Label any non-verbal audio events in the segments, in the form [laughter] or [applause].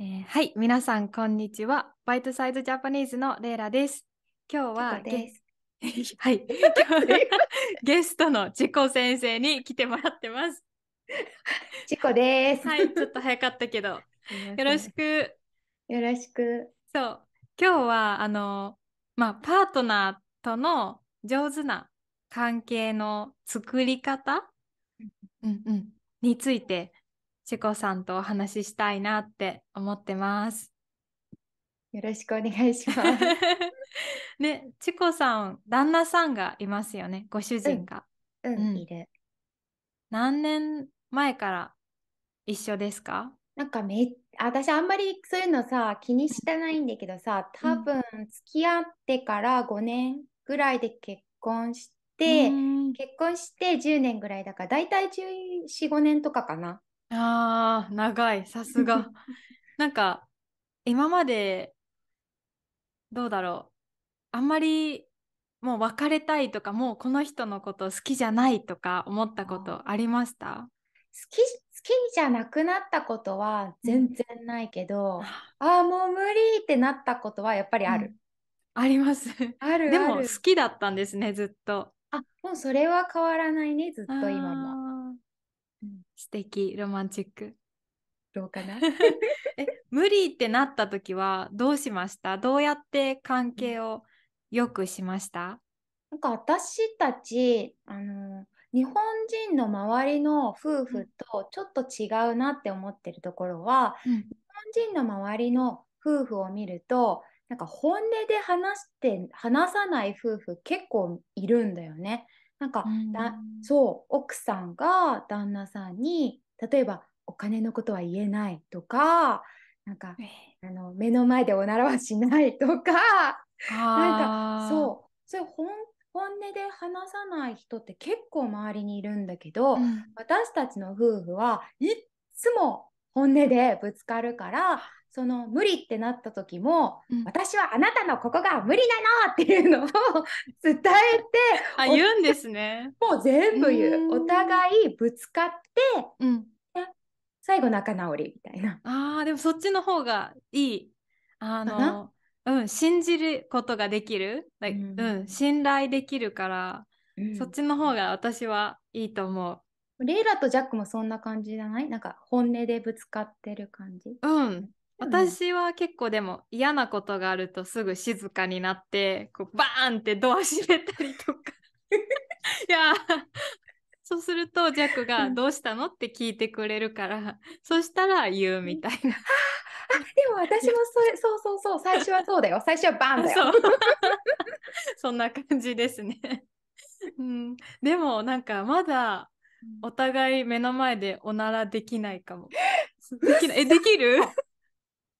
えー、はい、皆さんこんにちは。バイトサイズジャパニーズのレイラです。今日はゲス [laughs] はい、今日は [laughs] ゲストのチコ先生に来てもらってます。チコです。はい、ちょっと早かったけど、よろしく。よろしく。そう、今日はあのまあパートナーとの上手な関係の作り方、うんうん、についてチェコさんとお話ししたいなって思ってます。よろしくお願いします。[laughs] ね、チコさん、旦那さんがいますよね、ご主人が。うん、うん、いる。何年前から一緒ですかなんかめ私あんまりそういうのさ気にしてないんだけどさ多分付き合ってから5年ぐらいで結婚して、うん、結婚して10年ぐらいだからだいたい1415年とかかなあー長いさすが [laughs] [laughs] なんか今までどうだろうあんまりもう別れたいとかもうこの人のこと好きじゃないとか思ったことありました好き好きじゃなくなったことは全然ないけど、うん、ああもう無理ってなったことはやっぱりある。うん、あります。あるでも好きだったんですねずっと。あもうそれは変わらないねずっと今も。素敵ロマンチックどうかな [laughs] え無理ってなった時はどうしましたどうやって関係を良くしましたなんか私たちあの日本人の周りの夫婦とちょっと違うなって思ってるところは、うん、日本人の周りの夫婦を見るとなんか本音で話して話さない夫婦結構いるんだよね。なんか、うん、そう奥さんが旦那さんに例えばお金のことは言えないとかなんか、あの目の前でおならはしないとかなんかそうそれ本本音で話さない人って結構周りにいるんだけど、うん、私たちの夫婦はいっつも本音でぶつかるからその無理ってなった時も、うん、私はあなたのここが無理なのっていうのを [laughs] 伝えてあ言うんですねもう全部言うお互いぶつかって、うん、最後仲直りみたいなあでもそっちの方がいいあのうん、信じることができる、うん、うん、信頼できるから、うん、そっちの方が私はいいと思うレイラとジャックもそんな感じじゃないなんか本音でぶつかってる感じうん私は結構でも嫌なことがあるとすぐ静かになってこうバーンってドア閉めたりとか [laughs] いやそうするとジャックが「どうしたの?」って聞いてくれるから、そしたら言うみたいな。あでも私もそれ [laughs] そうそうそう最初はそうだよ最初はバンだよ。[laughs] そんな感じですね。うん、でもなんかまだお互い目の前でおならできないかも。できないえできる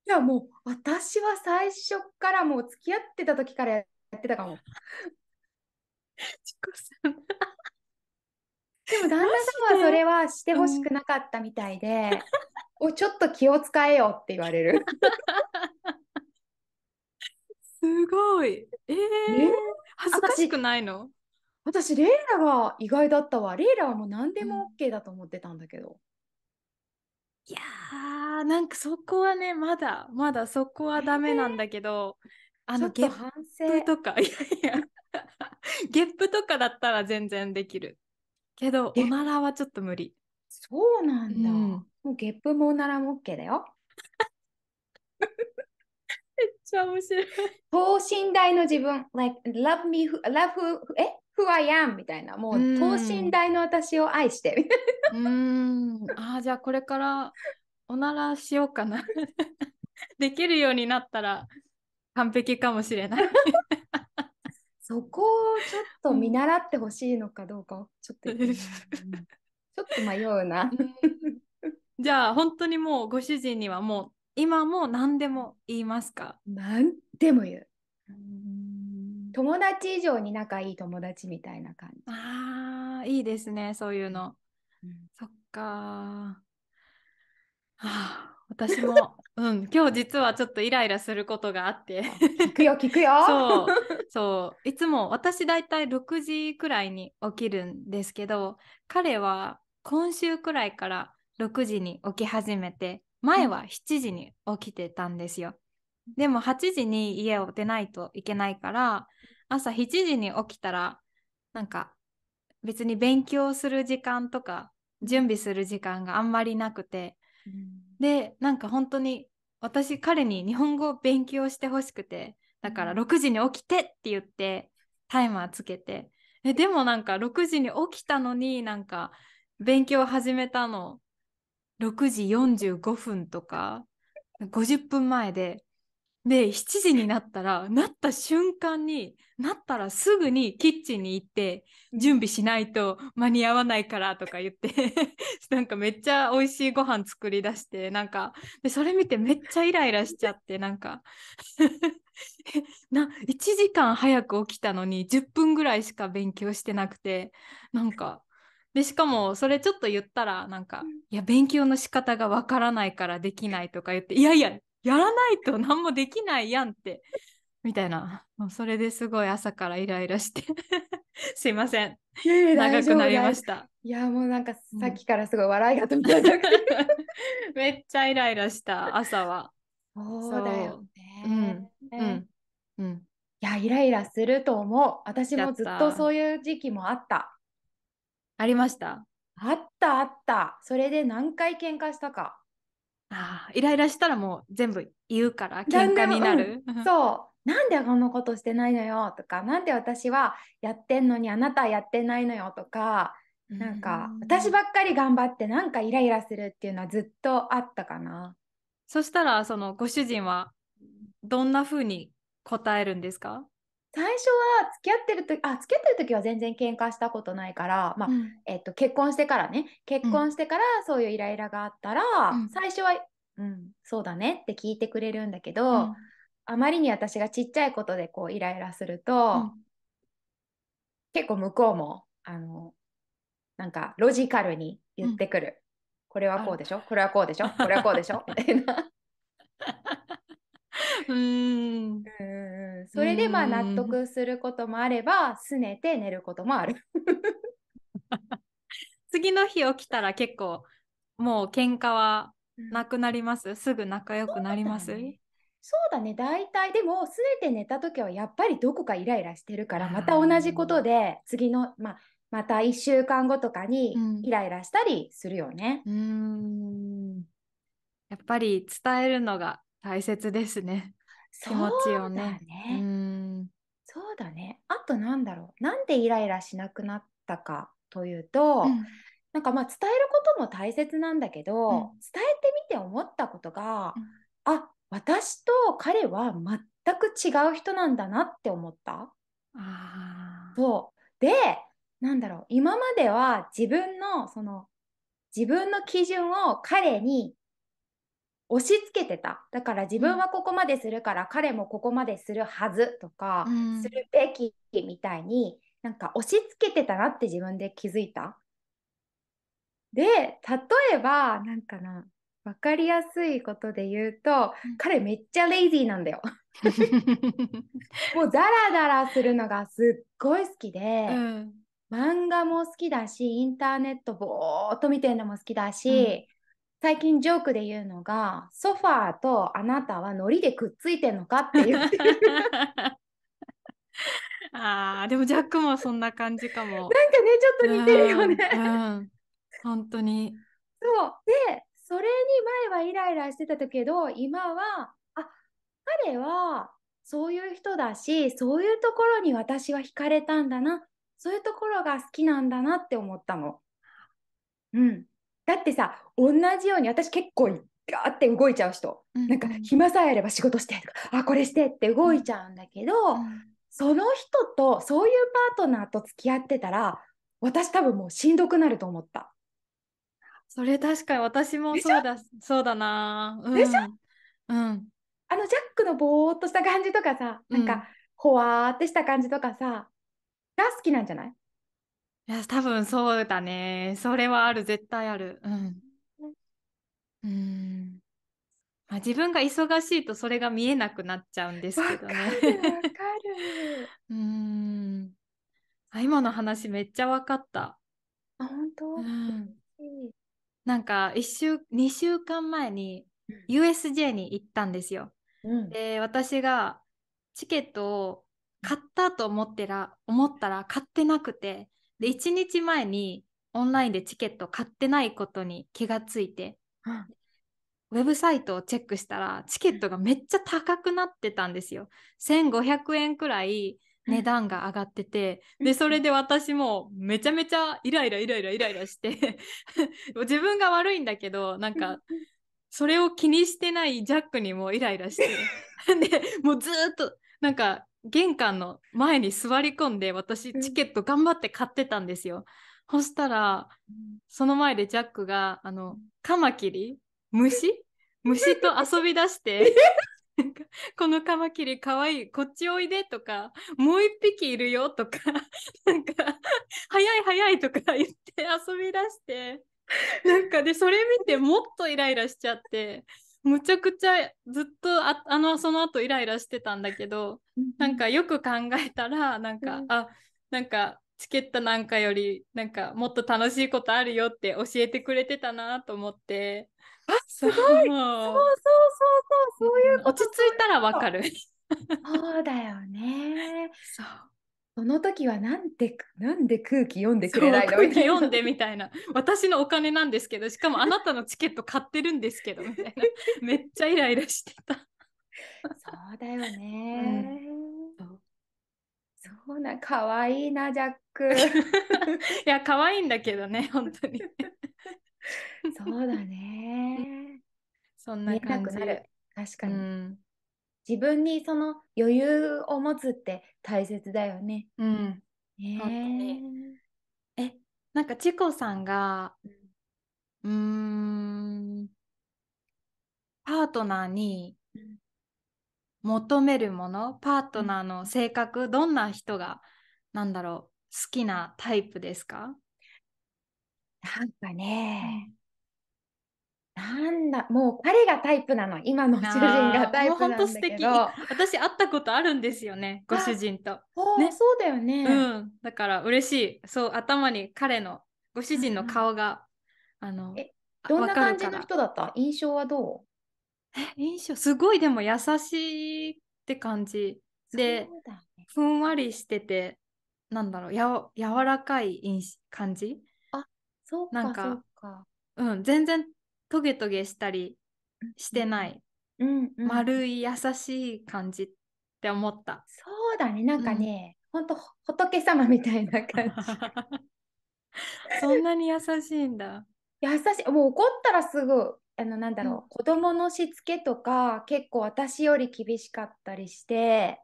いやもう私は最初からもう付き合ってた時からやってたかも。でも旦那さんはそれはしてほしくなかったみたいで、うん、おちょっと気を使えよって言われる。すごい。えー、えー、恥ずかしくないの私レイラが意外だったわレイラはもう何でも OK だと思ってたんだけど、いやーなんかそこはねまだまだそこはダメなんだけど、えー、あのゲップとか [laughs] いやいや [laughs] ゲップとかだったら全然できるけどおならはちょっと無理そうなんだ、うん、もうゲップもおならも OK だよ [laughs] めっちゃ面白い等身大の自分 like love me who, love who え Who I am みたいなもう等身大の私を愛してうんあじゃあこれからおならしようかな [laughs] できるようになったら完璧かもしれないそこをちょっと見習ってほしいのかどうかちょっと、うん、ちょっと迷うなじゃあ本当にもうご主人にはもう今も何でも言いますか何でも言う。うん友達以上に仲いい友達みたいな感じ。ああ、いいですね、そういうの。うん、そっかはあ、私も、[laughs] うん、今日実はちょっとイライラすることがあって聞くよ聞くよ [laughs] そうそういつも私だいたい6時くらいに起きるんですけど彼は今週くらいから6時に起き始めて前は7時に起きてたんですよ、でも8時に家を出ないといけないから朝7時に起きたらなんか別に勉強する時間とか準備する時間があんまりなくて、うん、でなんか本当に私彼に日本語を勉強してほしくてだから6時に起きてって言ってタイマーつけてえでもなんか6時に起きたのになんか勉強始めたの6時45分とか50分前でで7時になったらなった瞬間になったらすぐにキッチンに行って準備しないと間に合わないからとか言って [laughs] なんかめっちゃ美味しいご飯作り出してなんかでそれ見てめっちゃイライラしちゃってなんか [laughs] な1時間早く起きたのに10分ぐらいしか勉強してなくてなんかでしかもそれちょっと言ったらなんか「いや勉強の仕方がわからないからできない」とか言って「いやいややらないと何もできないやんって。みたいな。もうそれですごい朝からイライラして。[laughs] すいません。長くなりました。いやもうなんかさっきからすごい笑いが止まらなくて、[laughs] めっちゃイライラした朝は。そうだよね。うん。うん。うん、いやイライラすると思う。私もずっとそういう時期もあった。ありましたあったあった。それで何回喧嘩したか。あイライラしたらもう全部言うから喧嘩になる。うん、そうなんでこんなことしてないのよとかなんで私はやってんのにあなたはやってないのよとかなんか私ばっかり頑張ってなんかイライラするっていうのはずっとあったかな。そしたらそのご主人はどんな風に答えるんですか最初は付き合ってる時あ付き合ってる時は全然喧嘩したことないから、まあ、うん、えっと、結婚してからね結婚してからそういうイライラがあったら、うん、最初は、うん、そうだねって聞いてくれるんだけど、うん、あまりに私がちっちゃいことでこうイライラすると、結構向こうもあのなんかロジカルに言ってくる。これはこうでしょこれはこうでしょこれはこうでしょみたいな。[laughs] うんそれでまあ納得することもあれば拗ねて寝ることもある [laughs] 次の日起きたら結構もう喧嘩はなくなります、うん、すぐ仲良くなりますそうだね、ね、大体でも拗ねて寝た時はやっぱりどこかイライラしてるからまた同じことで次のまあまた1週間後とかにイライラしたりするよね。うん、やっぱり伝えるのが大切ですね。気持ちをね。うそうだね。あとなんだろう。なんでイライラしなくなったかというと、うん、なんかまあ伝えることも大切なんだけど、うん、伝えてみて思ったことが、うん、あ私と彼は全く違う人なんだなって思った。あそうでなんだろう今までは自分のその自分の基準を彼に押し付けてただから自分はここまでするから、彼もここまでするはずとか、うん、するべきみたいになんか押し付けてたなって自分で気づいた。で例えばなんかな分かりやすいことで言うと、彼めっちゃレイジーなんだよ。[laughs] もうザラザラするのがすっごい好きで、うん、漫画も好きだしインターネットぼーっと見てるのも好きだし、最近ジョークで言うのがソファーとあなたはノリでくっついてんのかって言ってあでもジャックもそんな感じかもなんかねちょっと似てるよね、うん、うん、本当にそうでそれに前はイライラしてたけど今はあ彼はそういう人だしそういうところに私は惹かれたんだなそういうところが好きなんだなって思ったの。うん、だってさ同じように私結構ガーって動いちゃう人、うんうん、なんか暇さえあれば仕事してとかあこれしてって動いちゃうんだけど、うん、その人とそういうパートナーと付き合ってたら私多分もうしんどくなると思った。それ確かに私もそうだそうだな。うん、でしょ、うん、あのジャックのぼーっとした感じとかさ、うん、なんかほわーってした感じとかさが好きなんじゃないいや多分そうだねそれはある絶対ある。うんうん。まあ、自分が忙しいとそれが見えなくなっちゃうんですけどね。わかる [laughs] うんあ。今の話めっちゃわかった。あ本当、うん、なんか1週2週間前に USJ に行ったんですよ。うん、で私がチケットを買ったと思ってら思ったら買ってなくてで1日前にオンラインでチケット買ってないことに気がついてウェブサイトをチェックしたらチケットがめっちゃ高くなってたんですよ。1500円くらい値段が上がってて、でそれで私もめちゃめちゃイライライライライライラして [laughs] 自分が悪いんだけどなんかそれを気にしてないジャックにもイライラして [laughs] でもうずっとなんか玄関の前に座り込んで私チケット頑張って買ってたんですよ。そしたら、その前でジャックが、あの、カマキリ虫虫と遊び出して、[laughs] このカマキリかわいい、こっちおいでとか、もう一匹いるよとか、[laughs] なんか、早い早いとか言って遊び出して、なんかで、それ見てもっとイライラしちゃって、むちゃくちゃずっとああのその後イライラしてたんだけど、なんかよく考えたらなんか、うん、あなんかチケットなんかよりなんかもっと楽しいことあるよって教えてくれてたなと思ってあすごいそうそうそうそうそういう落ち着いたらわかるそうだよねそうその時はなんでなんで空気読んでくれないの空気読んでみたいな私のお金なんですけどしかもあなたのチケット買ってるんですけどみたいな [laughs] めっちゃイライラしてたそうだよね、うんそうな、かわいいな、ジャック。[laughs] いや、かわいいんだけどね、本当に。そうだね。そんな感じ。確かに、うん、自分にその余裕を持つって大切だよね。うん。ね、に。え、なんかチコさんが、うん、パートナーに、求めるものパートナーの性格、どんな人がなんだろう好きなタイプですかなんかね、なんだもう彼がタイプなの今の主人がタイプなんだ素敵私会ったことあるんですよねご主人と。ね、そうだよね、うん、だから嬉しいそう頭に彼のご主人の顔が、うあのえどんな感じの人だった印象はどう印象すごいでも優しいって感じで、ね、ふんわりしててなんだろうや柔らかい感じあそうなんかうん、全然トゲトゲしたりしてない、うん、うん、丸い優しい感じって思ったそうだねなんかね、うん、ほんと仏様みたいな感じ [laughs] そんなに優しいんだ [laughs] 優しいもう怒ったらすぐあのなんだろう、うん、子供のしつけとか結構私より厳しかったりして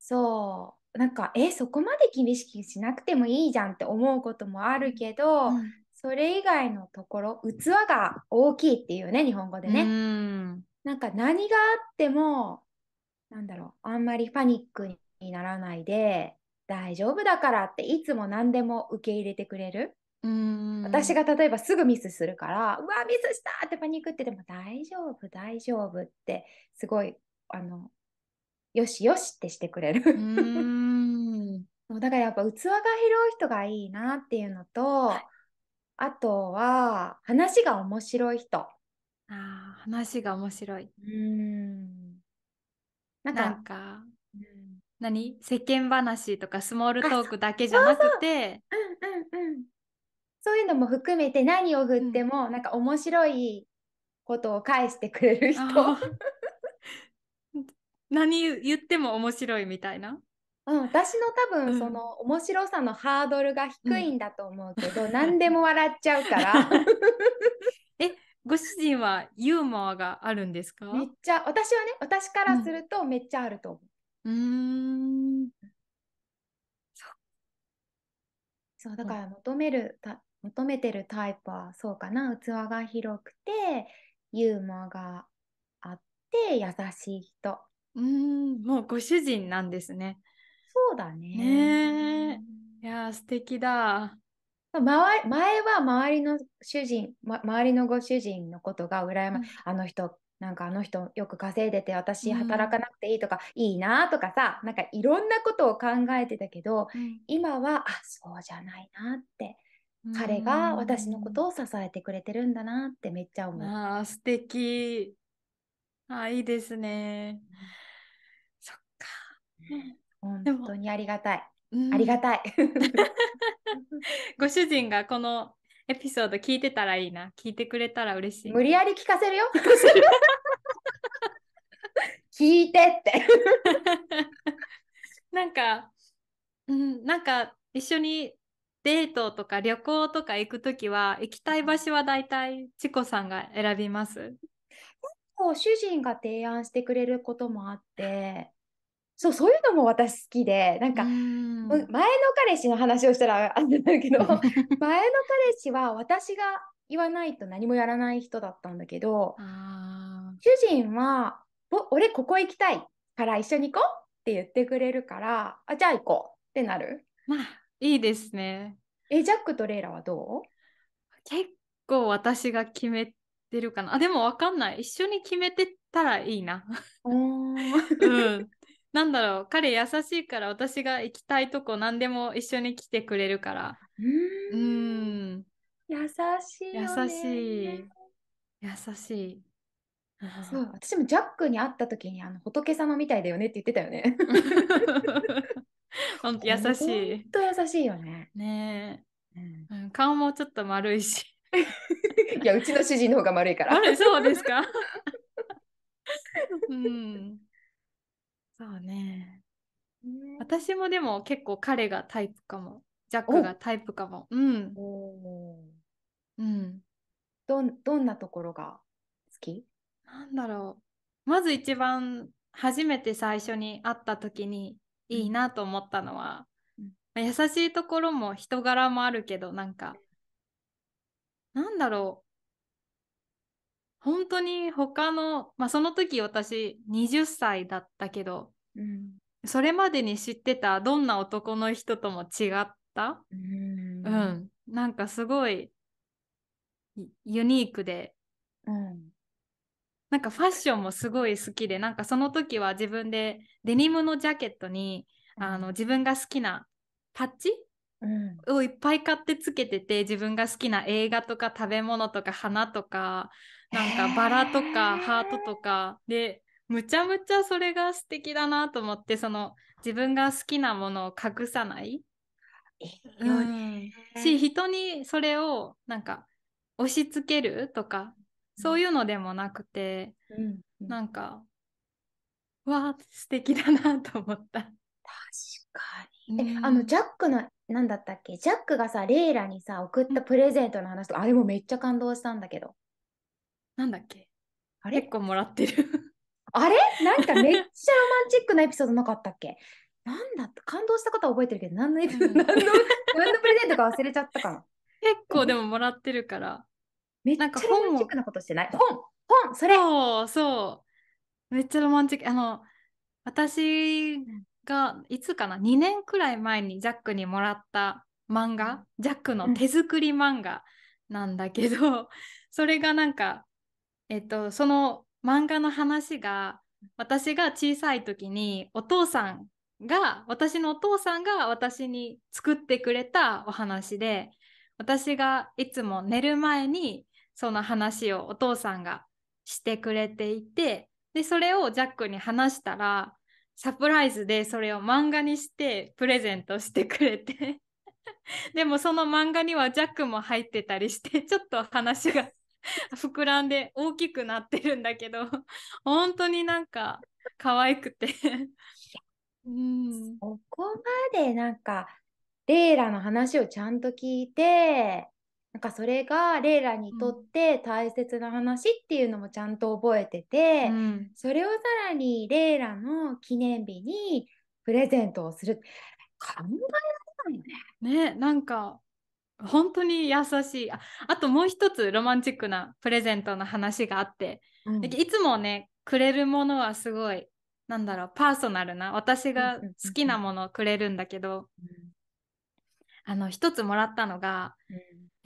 そうなんかえそこまで厳しくしなくてもいいじゃんって思うこともあるけど、うん、それ以外のところ器が大きいっていうね日本語でね。んなんか何があってもなんだろうあんまりパニックにならないで大丈夫だからっていつも何でも受け入れてくれる。うん私が例えばすぐミスするからうわミスしたってパニックってでも大丈夫大丈夫ってすごいあのよしよしってしてくれるう [laughs] だからやっぱ器が広い人がいいなっていうのと、はい、あとは話が面白い人あ話が面白いうんなんかうん、何世間話とかスモールトークだけじゃなくて、うんうんうん、そういうのも含めて何を振っても、うん、なんか面白いことを返してくれる人何言っても面白いみたいなうん、私の多分その、面白さのハードルが低いんだと思うけど、うん、何でも笑っちゃうから [laughs] えご主人はユーモアがあるんですかめっちゃ私はね私からするとめっちゃあると思う。うん、そうだから求めるた求めてるタイプはそうかな器が広くてユーモアがあって優しい人うんもうご主人なんですねそうだねねいや素敵だ前は周りの主人、ま、周りのご主人のことが羨ま、うん、あの人なんかあの人よく稼いでて私働かなくていいとか、うん、いいなとかさなんかいろんなことを考えてたけど、うん、今はあそうじゃないなって彼が私のことを支えてくれてるんだなってめっちゃ思う。ああ、素敵。あいいですね。そっか。本当にありがたい。ありがたい。ご主人がこのエピソード聞いてたらいいな。聞いてくれたら嬉しい。無理やり聞かせるよ。[laughs] 聞いてって。なんか、うん、なんか一緒にデートとか旅行とか行くときは行きたい場所は大体チコさんが選びます構主人が提案してくれることもあってそうそういうのも私好きでなんか前の彼氏の話をしたらあんだけど [laughs] 前の彼氏は私が言わないと何もやらない人だったんだけど主人は「俺ここ行きたいから一緒に行こう」って言ってくれるから「あじゃあ行こう」ってなる。まあいいですね。え、ジャックとレイラはどう結構私が決めてるかな。あ、でもわかんない。一緒に決めてたらいいな。[laughs] うん。なんだろう、彼優しいから私が行きたいとこ何でも一緒に来てくれるから。うん。優しい、ね、優しい。優しい。そう、私もジャックに会った時にあの仏様みたいだよねって言ってたよね。[laughs] 本当優しい。本当優しいよね。ねうん顔もちょっと丸いし。[laughs] いや、うちの主人の方が丸いから。あい、そうですか。[laughs] うん。そうね。私もでも結構彼がタイプかも。ジャックがタイプかも。うん。うん。どどんなところが好きなんだろう。まず一番初めて最初に会った時にいいなと思ったのは、うん、まあ、優しいところも人柄もあるけどなんかなんだろう本当に他の、まあ、その時私20歳だったけど、うん、それまでに知ってたどんな男の人とも違った、うん、うん、なんかすごいユニークで、うん、なんかファッションもすごい好きでなんかその時は自分でデニムのジャケットにあの自分が好きなパッチうん、をいっぱい買ってつけてて自分が好きな映画とか食べ物とか花とかなんかバラとかハートとかでむちゃむちゃそれが素敵だなと思ってその自分が好きなものを隠さない、うん、し人にそれをなんか押し付けるとかそういうのでもなくて、うん、なんかわあ素敵だなと思った。確かに。うん、あのジャックの何だったっけジャックがさレイラにさ送ったプレゼントの話とか、うん、あれもめっちゃ感動したんだけど。なんだっけあれ結構もらってる [laughs] あれなんかめっちゃロマンチックなエピソードなかったっけなんだっ感動したことは覚えてるけど何の何の何のプレゼントか忘れちゃったかな。[laughs] 結構でももらってるから。めっちゃロマンチックなことしてない本本それそうそうめっちゃロマンチックあの私がいつかな2年くらい前にジャックにもらった漫画ジャックの手作り漫画なんだけど、うん、それがなんかえっとその漫画の話が私が小さい時にお父さんが私のお父さんが私に作ってくれたお話で私がいつも寝る前にその話をお父さんがしてくれていてでそれをジャックに話したらサプライズでそれを漫画にしてプレゼントしてくれて [laughs] でもその漫画にはジャックも入ってたりして [laughs] ちょっと話が [laughs] 膨らんで大きくなってるんだけど本当になんか可愛くてうん、そこまでなんかレイラの話をちゃんと聞いてなんかそれがレイラにとって大切な話っていうのもちゃんと覚えてて、うん、それをさらにレイラの記念日にプレゼントをする考えられないよね。ねなんか本当に優しいああともう一つロマンチックなプレゼントの話があって、うん、いつもねくれるものはすごいなんだろうパーソナルな私が好きなものをくれるんだけど、うん、あの一つもらったのが、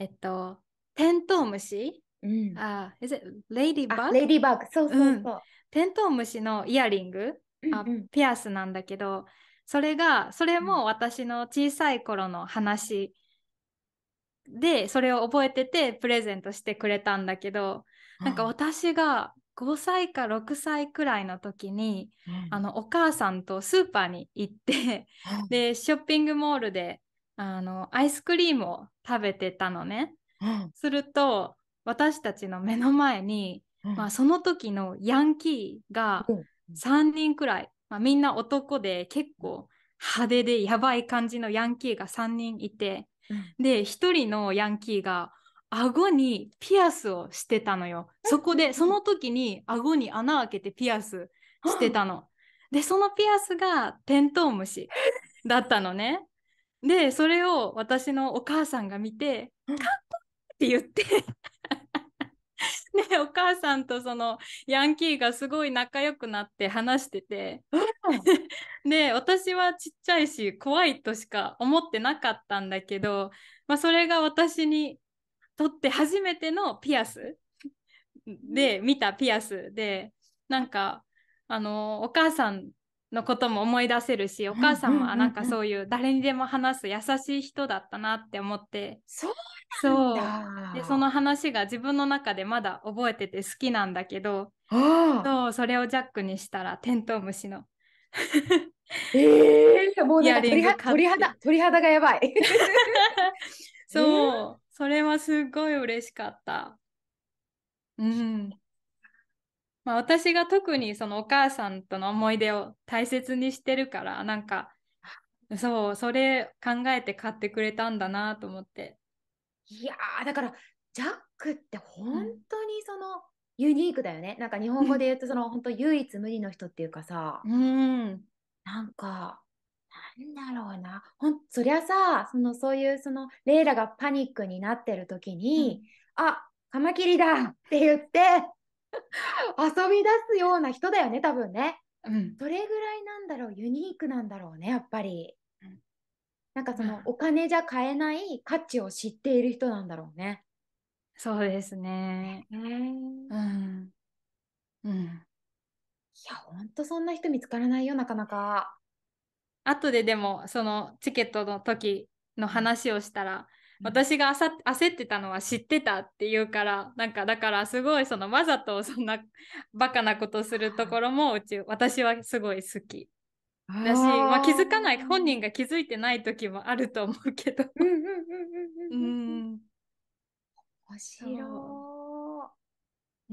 えっと、テントウムシ、うん、is it ladybug? そうそうそう、テントウムシのイヤリング、あ、うんうん、ピアスなんだけど、それが、それも私の小さい頃の話で、それを覚えててプレゼントしてくれたんだけど、なんか私が5歳か6歳くらいの時に、うん、あのお母さんとスーパーに行ってでショッピングモールであのアイスクリームを食べてたのね、うん、すると私たちの目の前に、うん、まあ、その時のヤンキーが3人くらい、まあ、みんな男で結構派手でやばい感じのヤンキーが3人いて、うん、で1人のヤンキーが顎にピアスをしてたのよ。そこでその時に顎に穴開けてピアスしてたの。でそのピアスがテントウムシだったのね。でそれを私のお母さんが見て「かっこいい!」って言って [laughs] でお母さんとそのヤンキーがすごい仲良くなって話しててで私はちっちゃいし怖いとしか思ってなかったんだけど、まあ、それが私にとって初めてのピアスで見たピアスでなんかあのお母さんのことも思い出せるしお母さんはなんかそういう誰にでも話す優しい人だったなって思ってそうでその話が自分の中でまだ覚えてて好きなんだけどそうそれをジャックにしたらテントウムシのえー、もうなんか鳥鳥肌鳥肌がやばい [laughs] そう、えー、それはすごい嬉しかったうんまあ、私が特にそのお母さんとの思い出を大切にしてるからなんかそうそれ考えて買ってくれたんだなと思っていやだからジャックって本当にその、ユニークだよね、なんか日本語で言うとその本当唯一無二の人っていうかさうんなんかなんだろうなほんそりゃさそのそういうそのレイラがパニックになってる時に、うん、あカマキリだって言って遊び出すような人だよね多分ね、うん、どれぐらいなんだろうユニークなんだろうねやっぱり、うん、なんかその、お金じゃ買えない価値を知っている人なんだろうねそうですね、うんうんいやほんとそんな人見つからないよなかなか後ででもそのチケットの時の話をしたら私が焦ってたのは知ってたっていうからなんかだからすごいそのわざとそんなバカなことするところもうち私はすごい好きだし、まあ、気づかない本人が気づいてない時もあると思うけど。うん面白い。う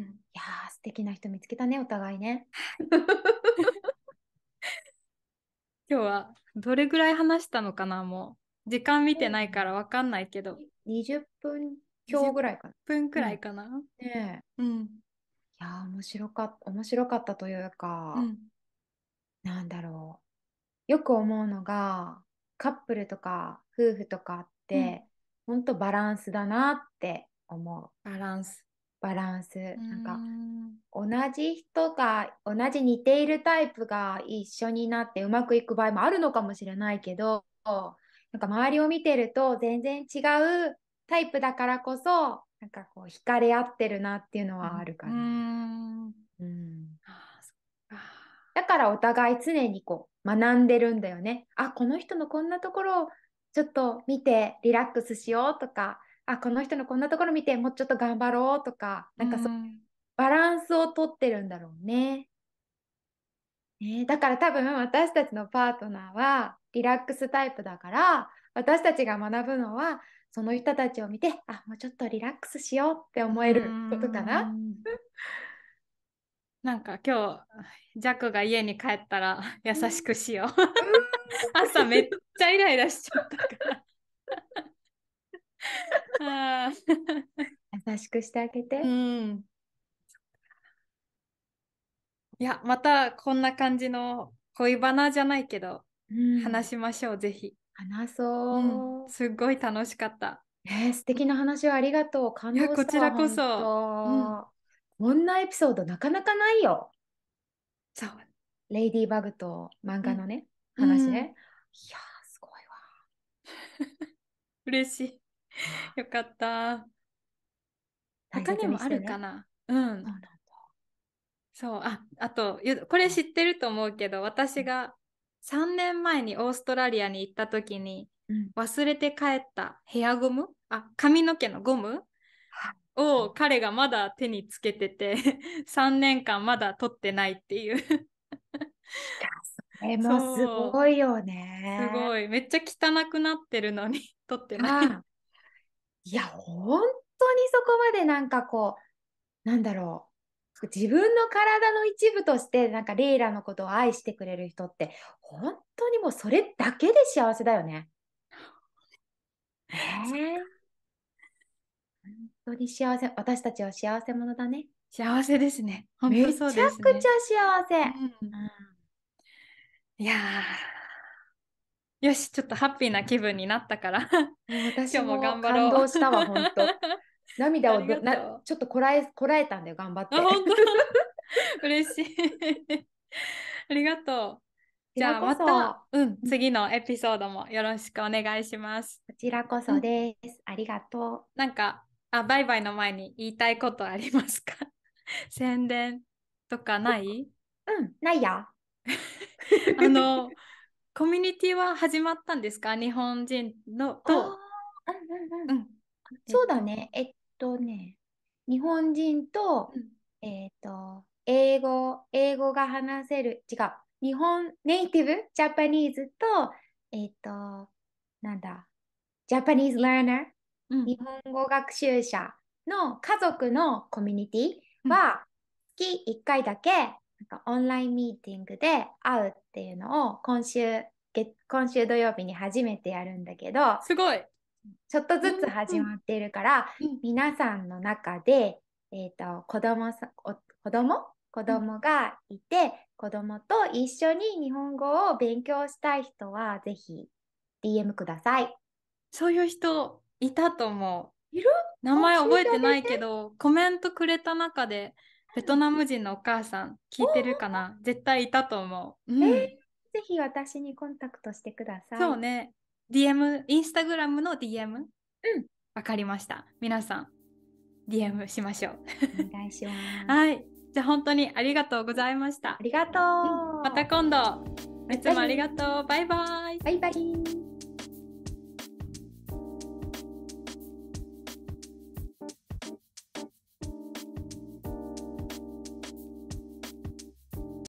ん、いやー素敵な人見つけたねお互いね。[laughs] 今日はどれぐらい話したのかなもう。時間見てないから分かんないけど。20分日ぐらいかな。1分くらいかな。うん、ねえ。うん、いや面白かった面白かったというか、うん、なんだろうよく思うのがカップルとか夫婦とかって、ほんとバランスだなって思う。バランス。バランスなんか同じ人が同じ似ているタイプが一緒になってうまくいく場合もあるのかもしれないけどなんか周りを見てると全然違うタイプだからこそなんかこう惹かれ合ってるなっていうのはあるかな。うんだからお互い常にこう学んでるんだよね。あこの人のこんなところをちょっと見てリラックスしようとかあこの人のこんなところ見てもうちょっと頑張ろうとかなんかそうバランスをとってるんだろうね。ね、だから多分私たちのパートナーはリラックスタイプだから私たちが学ぶのはその人たちを見てあもうちょっとリラックスしようって思えることかな。ん [laughs] なんか今日ジャクが家に帰ったら優しくしよう。朝めっちゃイライラしちゃったから。[laughs] 優しくしてあげて。うんいやまたこんな感じの恋バナじゃないけど話しましょう、ぜひ。話そう、うん、すごい楽しかった。えー、素敵な話をありがとう。感動こちらこそ、うん、こんなエピソードなかなかないよ。そう。レイディーバグと漫画のね、うん、話ね。いやすごいわ。[laughs] 嬉しい。よかった。他にもあるかな、ね、うん。そうああとこれ知ってると思うけど私が3年前にオーストラリアに行った時に、忘れて帰ったヘアゴムあ髪の毛のゴムを彼がまだ手につけてて3 [laughs] 年間まだ取ってないっていうもすごいよね。すごい。めっちゃ汚くなってるのに撮 [laughs] ってない。いや、本当にそこまでなんかこう、なんだろう、自分の体の一部としてなんかレイラのことを愛してくれる人って本当にもうそれだけで幸せだよね。えー、本当に幸せ私たちは幸せ者だね。幸せですね。本当そうです、ね、めちゃくちゃ幸せ。うんうん、いやよし、ちょっとハッピーな気分になったから。私もう。感動したわ、本当。涙をちょっとこらえこらえたんだよ頑張って。[laughs] 嬉しい。[laughs] ありがとう。じゃあまた、うん、次のエピソードもよろしくお願いします。こちらこそです。ありがとう。なんかあバイバイの前に言いたいことありますか [laughs] 宣伝とかないうんないや。あのコミュニティは始まったんですか日本人のと。うんそうだね。えっとね日本人と、うん、えっ、ー、と英語英語が話せる違う日本ネイティブジャパニーズとえっ、ー、となんだジャパニーズ・ラーナー、うん、日本語学習者の家族のコミュニティは月1回だけなんかオンラインミーティングで会うっていうのを今週今週土曜日に初めてやるんだけどすごいちょっとずつ始まってるから、うん、皆さんの中で、えーと、と子供さお子供子供がいて、うん、子供と一緒に日本語を勉強したい人はぜひ DM ください。そういう人いたと思う。いる名前覚えてないけどコメントくれた中でベトナム人のお母さん聞いてるかな絶対いたと思う。うん、えー、ぜひ私にコンタクトしてください。そうね DM、インスタグラムの DM。うん。わかりました。皆さん、DM しましょう。お願いします。はい。じゃあ本当にありがとうございました。ありがとう。また今度。いつもありがとう。バイバイ。バイバイ。